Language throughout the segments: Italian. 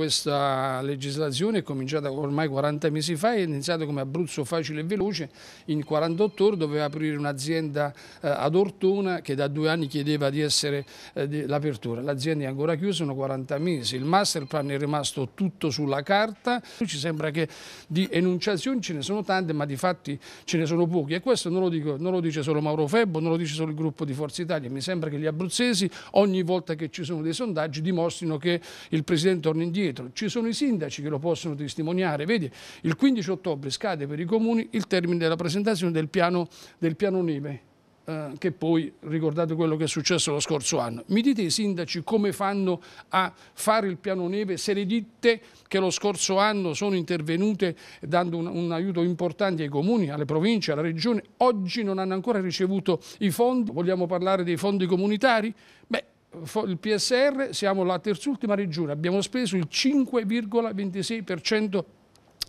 questa legislazione, è cominciata ormai 40 mesi fa, è iniziata come Abruzzo facile e veloce, in 48 ore doveva aprire un'azienda eh, ad Ortona che da due anni chiedeva di essere eh, l'apertura, l'azienda è ancora chiusa, sono 40 mesi, il master plan è rimasto tutto sulla carta, ci sembra che di enunciazioni ce ne sono tante ma di fatti ce ne sono pochi e questo non lo, dico, non lo dice solo Mauro Febbo, non lo dice solo il gruppo di Forza Italia, mi sembra che gli abruzzesi ogni volta che ci sono dei sondaggi dimostrino che il Presidente torna indietro indietro, ci sono i sindaci che lo possono testimoniare, vedi il 15 ottobre scade per i comuni il termine della presentazione del piano, del piano neve, eh, che poi ricordate quello che è successo lo scorso anno. Mi dite i sindaci come fanno a fare il piano neve se le ditte che lo scorso anno sono intervenute dando un, un aiuto importante ai comuni, alle province, alla regione, oggi non hanno ancora ricevuto i fondi, vogliamo parlare dei fondi comunitari? Beh, il PSR siamo la terzultima regione, abbiamo speso il 5,26%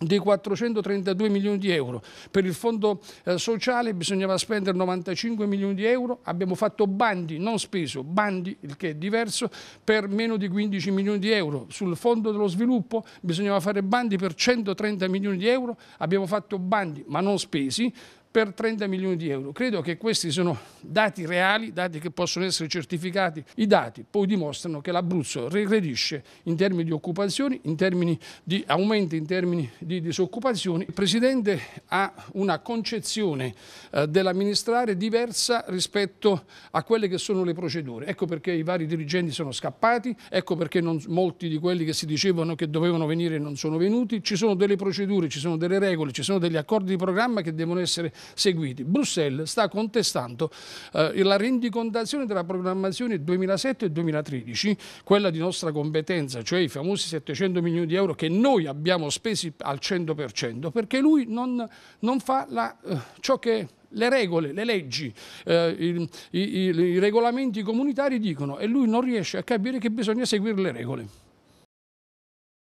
dei 432 milioni di euro. Per il fondo eh, sociale bisognava spendere 95 milioni di euro, abbiamo fatto bandi, non speso, bandi, il che è diverso, per meno di 15 milioni di euro. Sul fondo dello sviluppo bisognava fare bandi per 130 milioni di euro, abbiamo fatto bandi ma non spesi per 30 milioni di euro. Credo che questi sono dati reali, dati che possono essere certificati. I dati poi dimostrano che l'Abruzzo regredisce in termini di occupazioni, in termini di aumenti, in termini di disoccupazioni. Il Presidente ha una concezione eh, dell'amministrare diversa rispetto a quelle che sono le procedure. Ecco perché i vari dirigenti sono scappati, ecco perché non, molti di quelli che si dicevano che dovevano venire non sono venuti. Ci sono delle procedure, ci sono delle regole, ci sono degli accordi di programma che devono essere seguiti. Bruxelles sta contestando eh, la rendicontazione della programmazione 2007-2013, quella di nostra competenza, cioè i famosi 700 milioni di euro che noi abbiamo spesi al 100%, perché lui non, non fa la, eh, ciò che le regole, le leggi, eh, i, i, i regolamenti comunitari dicono e lui non riesce a capire che bisogna seguire le regole.